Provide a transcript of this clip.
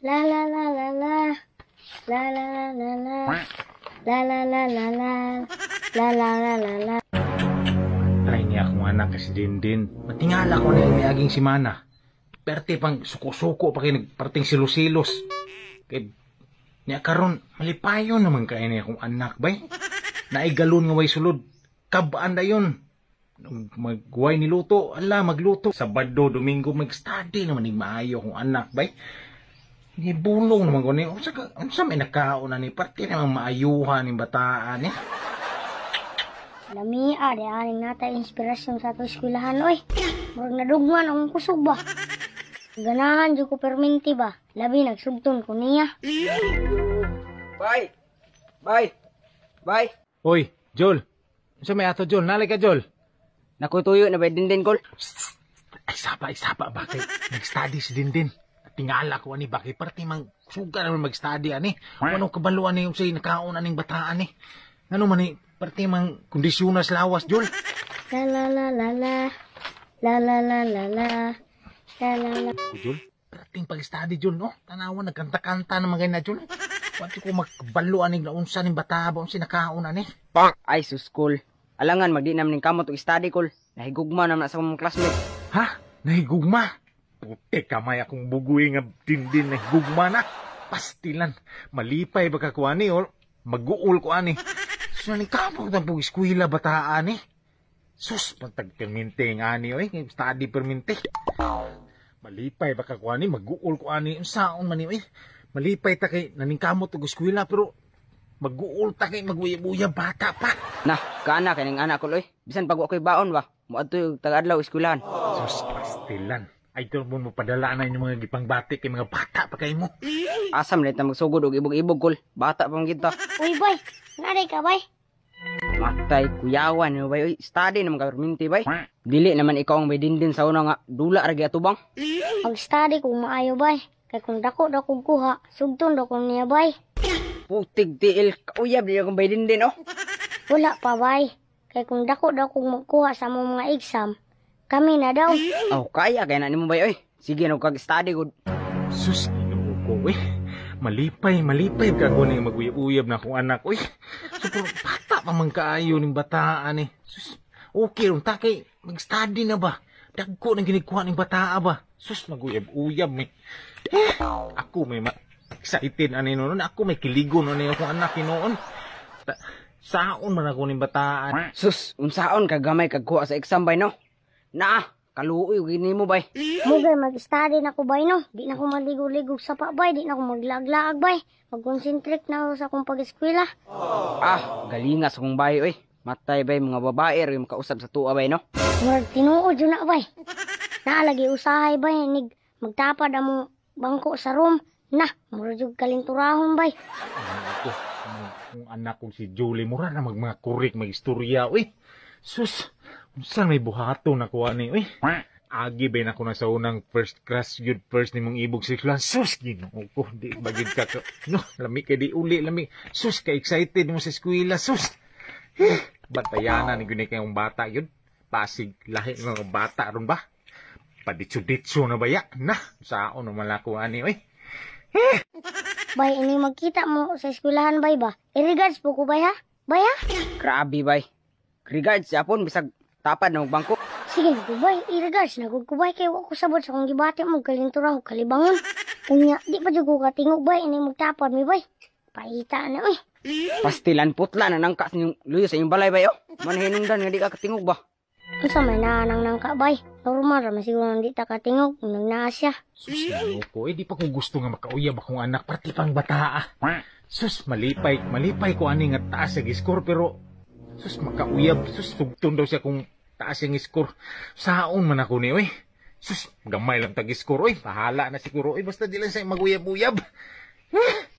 La la la la la. La la la la la. La la la la la. La la la la la. Try niya akong anak kasi din din. Matingala ko na yung aging si Mana. Perte pang sukusuko suko pa kayo nagparting silos-silos. Kaya niya karon malipayo naman kaya niya akong anak bay. Naigalon nga way sulod. Kabaan na yun magway ni luto ala magluto. Sabado, Domingo, mag-study naman ni maayo akong anak, bay. Nibulong naman ko ni, unsa ka, unsa may nakaon na ni, parte na maayuhan ni bataan ni. Lami, ari, ari na tayo inspirasyon sa to eskwilahan, oy. Murag nadugman ang kusog ba. Ganahan, di ko perminti ba. Labi, nagsugton ko niya. Bye! Bye! Bye! Oy, Jol. Unsa may ato, Joel? Nalay ka, Joel. Nakutuyo na ba din din, Col? Ay, sapa, ay, sapa ba? Kay, nag-studies din din tingala ko ani baki parte mang suga naman mag-study ani. Ano kabaluan ni usay nakaon aning bataan ni. Eh. Ano man ni parte mang kondisyonas lawas jol. La la la la la. La la la la la. La la la. Jol, perting pag-study jol no. Tanawan nagkanta-kanta na mga na jol. Pati ko magbalo aning unsa ning bata ba unsa nakaon ani. Pang ay sus school. Alangan magdi namin kamot og study call. Nahigugma naman sa mga classmates. Ha? Nahigugma? Puti kamay akong buguy nga tindin na gugma na. Pastilan. Malipay baka ko ani or maguul ko ani. So ni kapag na pong eskwela bataan eh. Sus, pagtagperminte nga ani oy. Study perminte. Malipay baka ko ani, maguul ko ani. Saon man eh. Malipay ta kay naningkamot to eskwela pero maguul ta kay maguya-buya bata pa. Nah, kana kaning anak ko loy. Bisan pag ako'y baon ba, muadto tagadlaw eskwelahan. Sus, pastilan. Ay to mo padala na yung mga gipang gipangbati kay mga bata pa kay mo. Asam na magsugod og ibog-ibog kol. Bata pa man kita. Uy boy, naray ka boy. Matay kuyawan no boy. Uy, study naman ka perminti bay. Dili naman ikaw ang may dindin sa una nga dula ra bang? Ang study kung maayo bay. Kay kung dako dako kuha, sugton dako niya bay. Putig tiil kauyab niya kung bay dindin oh. Wala pa bay. Kay kung dako dako kuha sa mga exam, kami na daw. Aw, oh, kaya. Kaya na nimo ba oy? Sige, nagkag-study good. Sus, ginoo ko, eh. Malipay, malipay. Gago na yung mag-uyab na akong anak, oy. Super bata pa man kaayo ng bataan, eh. Sus, okay ron, takay. Mag-study na ba? Dagko ng ginigkuha ng bataa ba? Sus, mag-uyab-uyab, eh. Ako may ma excited ani noon. Ako may kiligon eh, noon yung akong anak noon. Saon man ako ng bataan. Sus, unsaon kagamay kagkuha sa exam bay no? Na, kaluoy gini mo bay. Mugay mag-study na ko bay no. Di na ko maligog-ligog sa pa bay, di na ko maglaglaag bay. Mag-concentrate na ako sa akong pag-eskwela. Ah, galinga sa kong bay oy. Matay bay mga babae rin makausap sa tuwa bay no. Murag tinuod yun na bay. lagi usahay bay nig magtapad among bangko sa room. Na, murag yung kalinturahon bay. Ang anak kong si Julie, mura na mag mga kurik, mag istorya, uy. Sus, Saan may buhato na kuha ni? Uy, agi ba na ko na sa unang first class good first ni mong ibog si lang. Sus, ginoo ko. Di bagid ka. ka. No, lami kay di uli, lami. Sus, ka excited mo sa eskwela. Sus. Batayana ni gunay kayong bata yun. Pasig lahi ng mga bata ron ba? Paditso-ditso na ba ya? Na, saan naman ako ani? Uy. Eh. Bay, ini magkita mo sa eskwelahan bay ba? I-regards eh, po ko bay ha? Bay ha? Grabe bay. Regards, Japon, bisag Tapan og bangko. Sige na gubay, i-regards na gud kubay kay wa sabot sa kung gibati mo kalinturaw kalibangon. Unya, di pa jud ko katingog bay ini magtapon mi bay. Paita na oy. Pastilan putla na nangka yung luyo sa yung balay bay oh. Manhinungdan nga di ka katingog ba. Unsa may nanang nangka bay? Normal ra siguro hindi ta katingog nang naa Sus, ko. Eh, di pa ko gusto nga makauyab akong anak, Parti pang bata. Ah. Sus, malipay, malipay ko ani nga taas sa giskor pero Sus, makauyab. Sus, tugtong daw siya kung taas yung score. Saon man ako niyo eh. Sus, gamay lang tag-score eh. Pahala na siguro eh. Basta di lang siya mag-uyab-uyab.